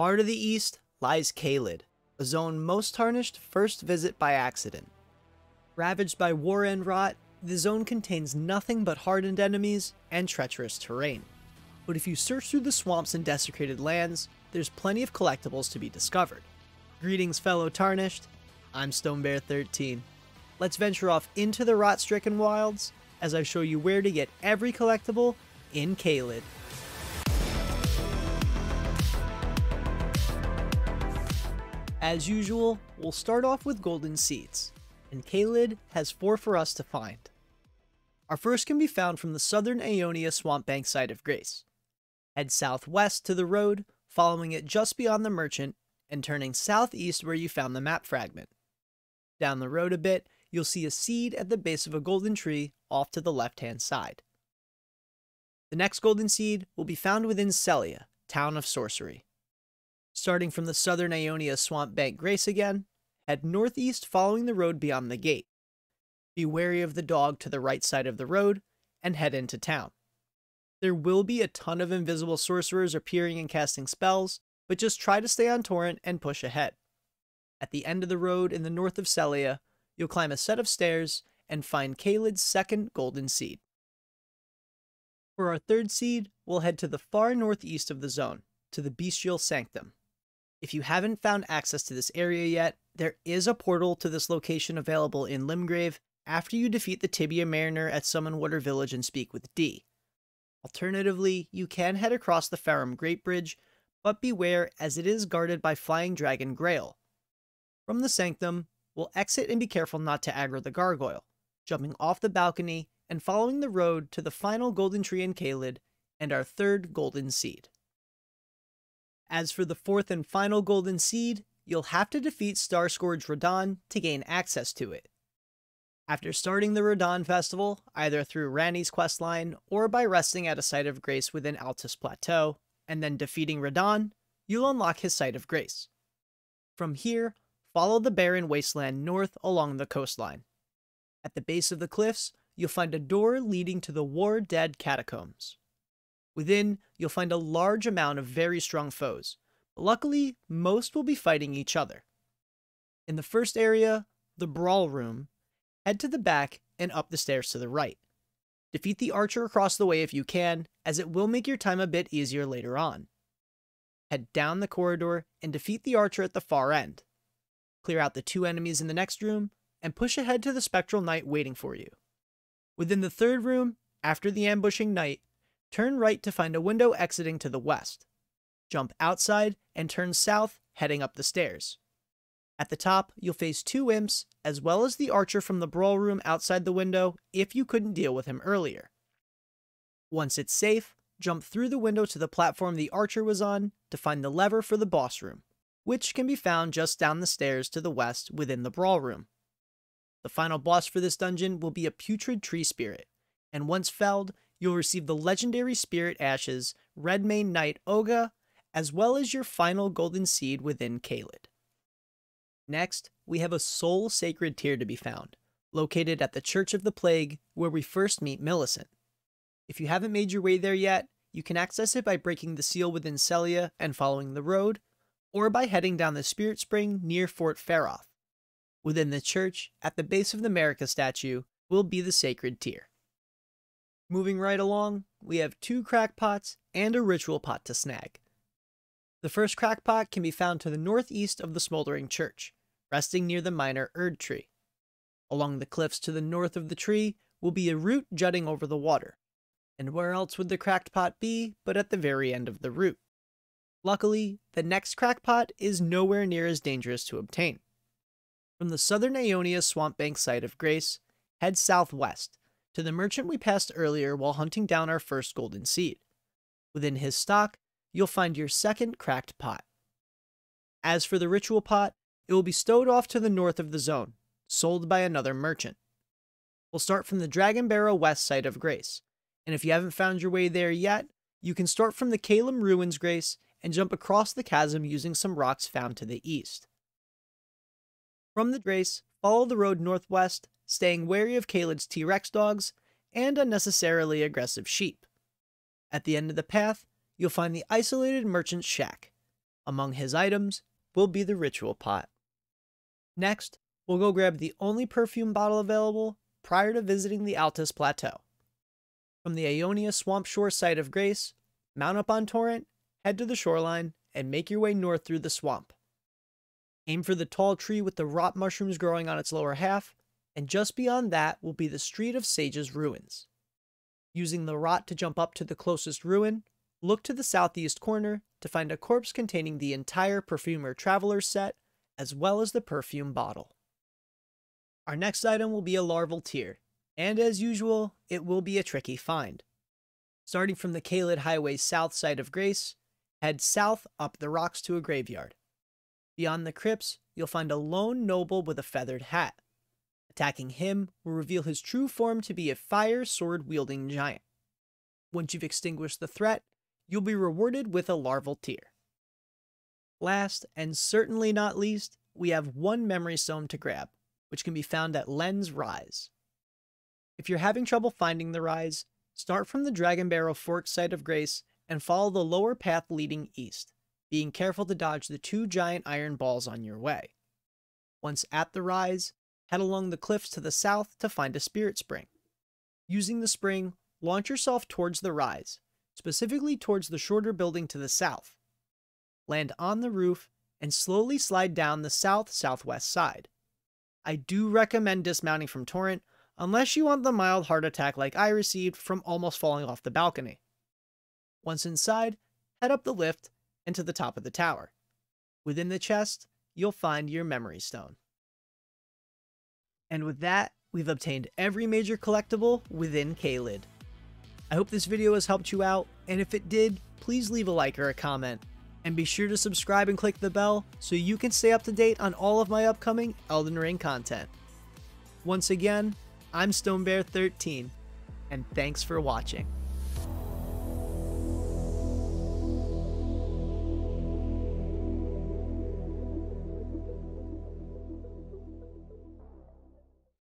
Far to the east lies Kalid, a zone most tarnished first visit by accident. Ravaged by war and rot, the zone contains nothing but hardened enemies and treacherous terrain. But if you search through the swamps and desecrated lands, there's plenty of collectibles to be discovered. Greetings fellow Tarnished, I'm StoneBear13. Let's venture off into the rot-stricken wilds as I show you where to get every collectible in Kalid. As usual, we'll start off with golden seeds, and Kalid has four for us to find. Our first can be found from the southern Aeonia swamp bank site of Grace. Head southwest to the road, following it just beyond the merchant, and turning southeast where you found the map fragment. Down the road a bit, you'll see a seed at the base of a golden tree off to the left-hand side. The next golden seed will be found within Celia, Town of Sorcery starting from the southern Ionia swamp bank Grace again, head northeast following the road beyond the gate. Be wary of the dog to the right side of the road, and head into town. There will be a ton of invisible sorcerers appearing and casting spells, but just try to stay on Torrent and push ahead. At the end of the road in the north of Celia, you'll climb a set of stairs and find Kalid's second golden seed. For our third seed, we'll head to the far northeast of the zone, to the Bestial Sanctum. If you haven't found access to this area yet, there is a portal to this location available in Limgrave after you defeat the Tibia Mariner at Summonwater Village and speak with D. Alternatively, you can head across the Farum Great Bridge, but beware as it is guarded by Flying Dragon Grail. From the Sanctum, we'll exit and be careful not to aggro the gargoyle, jumping off the balcony and following the road to the final Golden Tree in Kalid and our third Golden Seed. As for the fourth and final golden seed, you'll have to defeat Star Scourge Radon to gain access to it. After starting the Radon Festival, either through Rani's questline or by resting at a site of grace within Altus Plateau, and then defeating Radon, you'll unlock his site of grace. From here, follow the barren wasteland north along the coastline. At the base of the cliffs, you'll find a door leading to the War Dead Catacombs. Within, you'll find a large amount of very strong foes, but luckily, most will be fighting each other. In the first area, the Brawl Room, head to the back and up the stairs to the right. Defeat the archer across the way if you can, as it will make your time a bit easier later on. Head down the corridor and defeat the archer at the far end. Clear out the two enemies in the next room, and push ahead to the spectral knight waiting for you. Within the third room, after the ambushing knight, Turn right to find a window exiting to the west. Jump outside and turn south, heading up the stairs. At the top, you'll face two imps, as well as the archer from the brawl room outside the window if you couldn't deal with him earlier. Once it's safe, jump through the window to the platform the archer was on to find the lever for the boss room, which can be found just down the stairs to the west within the brawl room. The final boss for this dungeon will be a putrid tree spirit, and once felled, you'll receive the legendary Spirit Ashes, Redmane Knight Oga, as well as your final Golden Seed within Kaled. Next, we have a Soul Sacred Tear to be found, located at the Church of the Plague, where we first meet Millicent. If you haven't made your way there yet, you can access it by breaking the seal within Celia and following the road, or by heading down the Spirit Spring near Fort Faroth. Within the church, at the base of the America statue, will be the Sacred Tear. Moving right along, we have two crackpots and a ritual pot to snag. The first crackpot can be found to the northeast of the smoldering church, resting near the minor Erd tree. Along the cliffs to the north of the tree will be a root jutting over the water. And where else would the cracked pot be but at the very end of the root? Luckily, the next crackpot is nowhere near as dangerous to obtain. From the southern Ionia swamp bank site of Grace, head southwest, to the merchant we passed earlier while hunting down our first golden seed. Within his stock, you'll find your second cracked pot. As for the ritual pot, it will be stowed off to the north of the zone, sold by another merchant. We'll start from the Dragon Barrow west side of Grace, and if you haven't found your way there yet, you can start from the Kalem Ruins Grace and jump across the chasm using some rocks found to the east. From the Drace, follow the road northwest, staying wary of Caled's T Rex dogs and unnecessarily aggressive sheep. At the end of the path, you'll find the isolated merchant's shack. Among his items will be the ritual pot. Next, we'll go grab the only perfume bottle available prior to visiting the Altus Plateau. From the Ionia Swamp Shore site of Grace, mount up on Torrent, head to the shoreline, and make your way north through the swamp. Aim for the tall tree with the rot mushrooms growing on its lower half, and just beyond that will be the Street of Sage's ruins. Using the rot to jump up to the closest ruin, look to the southeast corner to find a corpse containing the entire Perfumer Traveler set, as well as the perfume bottle. Our next item will be a larval tier, and as usual, it will be a tricky find. Starting from the Kaled Highway south side of Grace, head south up the rocks to a graveyard. Beyond the crypts, you'll find a lone noble with a feathered hat. Attacking him will reveal his true form to be a fire sword wielding giant. Once you've extinguished the threat, you'll be rewarded with a larval tear. Last, and certainly not least, we have one memory stone to grab, which can be found at Len's Rise. If you're having trouble finding the rise, start from the Dragon Barrel Fork site of Grace and follow the lower path leading east being careful to dodge the two giant iron balls on your way. Once at the rise, head along the cliffs to the south to find a spirit spring. Using the spring, launch yourself towards the rise, specifically towards the shorter building to the south. Land on the roof and slowly slide down the south southwest side. I do recommend dismounting from Torrent unless you want the mild heart attack like I received from almost falling off the balcony. Once inside, head up the lift and to the top of the tower. Within the chest, you'll find your memory stone. And with that, we've obtained every major collectible within Kalid. I hope this video has helped you out, and if it did, please leave a like or a comment. And be sure to subscribe and click the bell so you can stay up to date on all of my upcoming Elden Ring content. Once again, I'm StoneBear13, and thanks for watching.